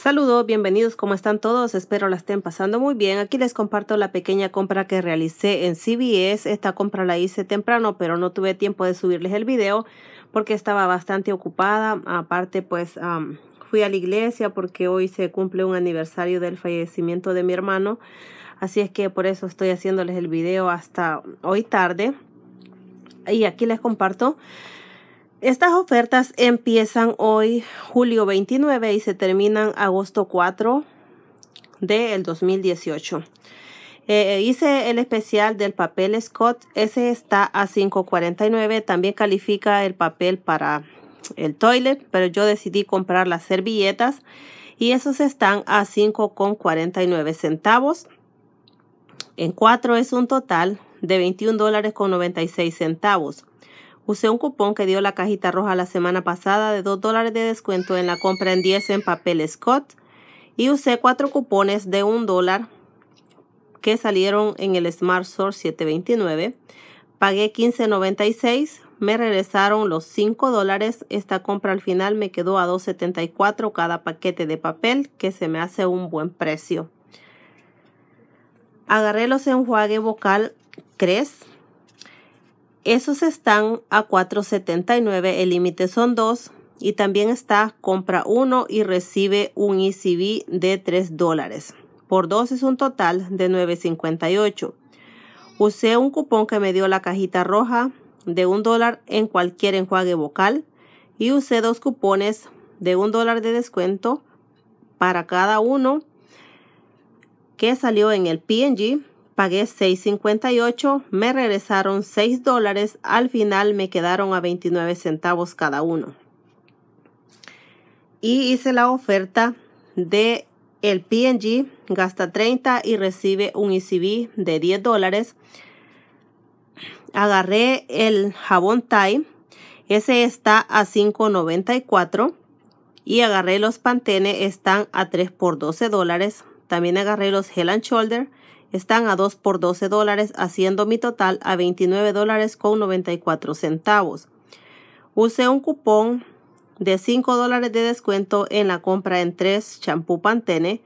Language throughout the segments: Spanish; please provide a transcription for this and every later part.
Saludos, bienvenidos, ¿cómo están todos? Espero la estén pasando muy bien. Aquí les comparto la pequeña compra que realicé en CVS. Esta compra la hice temprano, pero no tuve tiempo de subirles el video porque estaba bastante ocupada. Aparte, pues fui a la iglesia porque hoy se cumple un aniversario del fallecimiento de mi hermano. Así es que por eso estoy haciéndoles el video hasta hoy tarde. Y aquí les comparto estas ofertas empiezan hoy, julio 29, y se terminan agosto 4 del 2018. Eh, eh, hice el especial del papel Scott, ese está a 5.49. También califica el papel para el toilet, pero yo decidí comprar las servilletas y esos están a 5.49 centavos. En 4 es un total de 21 dólares con 96 centavos. Usé un cupón que dio la cajita roja la semana pasada de 2 dólares de descuento en la compra en 10 en papel Scott y usé 4 cupones de 1 dólar que salieron en el Smart Source 729. Pagué 15.96, me regresaron los 5 dólares. Esta compra al final me quedó a 2.74 cada paquete de papel, que se me hace un buen precio. Agarré los enjuague vocal Cres esos están a 4.79, el límite son dos. y también está compra 1 y recibe un ECB de 3 dólares. Por dos es un total de 9.58. Usé un cupón que me dio la cajita roja de 1 dólar en cualquier enjuague vocal y usé dos cupones de 1 dólar de descuento para cada uno que salió en el PNG pagué 6.58, me regresaron 6 dólares, al final me quedaron a 29 centavos cada uno. Y hice la oferta de el PNG, gasta 30 y recibe un ECB de 10 dólares. Agarré el jabón Thai, ese está a 5.94 y agarré los Pantene, están a 3 por 12 También agarré los Hell and Shoulder, están a 2 por 12 dólares, haciendo mi total a 29 dólares con 94 centavos. Usé un cupón de 5 dólares de descuento en la compra en 3 champú Pantene.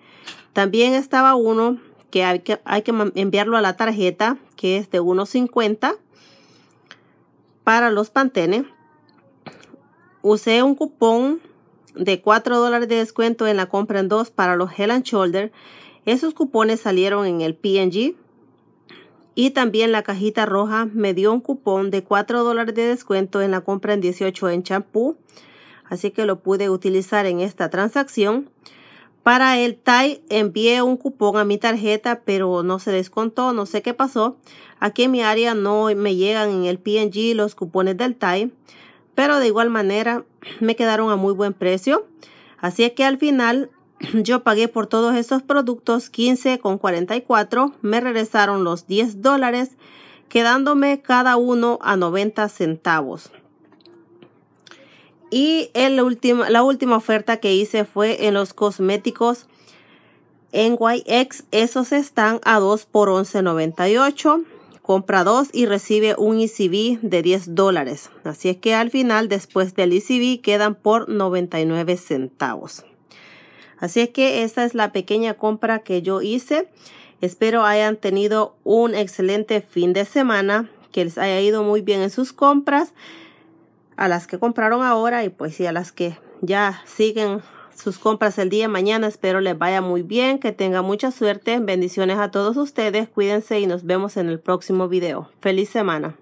También estaba uno que hay que, hay que enviarlo a la tarjeta, que es de 1.50 para los Pantene. Usé un cupón de 4 dólares de descuento en la compra en 2 para los Hell and Shoulder esos cupones salieron en el png y también la cajita roja me dio un cupón de 4 dólares de descuento en la compra en 18 en champú. Así que lo pude utilizar en esta transacción. Para el TAI envié un cupón a mi tarjeta, pero no se descontó, no sé qué pasó. Aquí en mi área no me llegan en el PNG los cupones del TAI, pero de igual manera me quedaron a muy buen precio. Así que al final yo pagué por todos esos productos 15,44, me regresaron los 10 dólares, quedándome cada uno a 90 centavos. Y la última oferta que hice fue en los cosméticos en YX. Esos están a 2 por 11.98. Compra 2 y recibe un ECB de 10 dólares. Así es que al final, después del ECB, quedan por 99 centavos. Así es que esta es la pequeña compra que yo hice. Espero hayan tenido un excelente fin de semana, que les haya ido muy bien en sus compras, a las que compraron ahora y pues sí, a las que ya siguen sus compras el día de mañana. Espero les vaya muy bien, que tengan mucha suerte. Bendiciones a todos ustedes, cuídense y nos vemos en el próximo video. Feliz semana.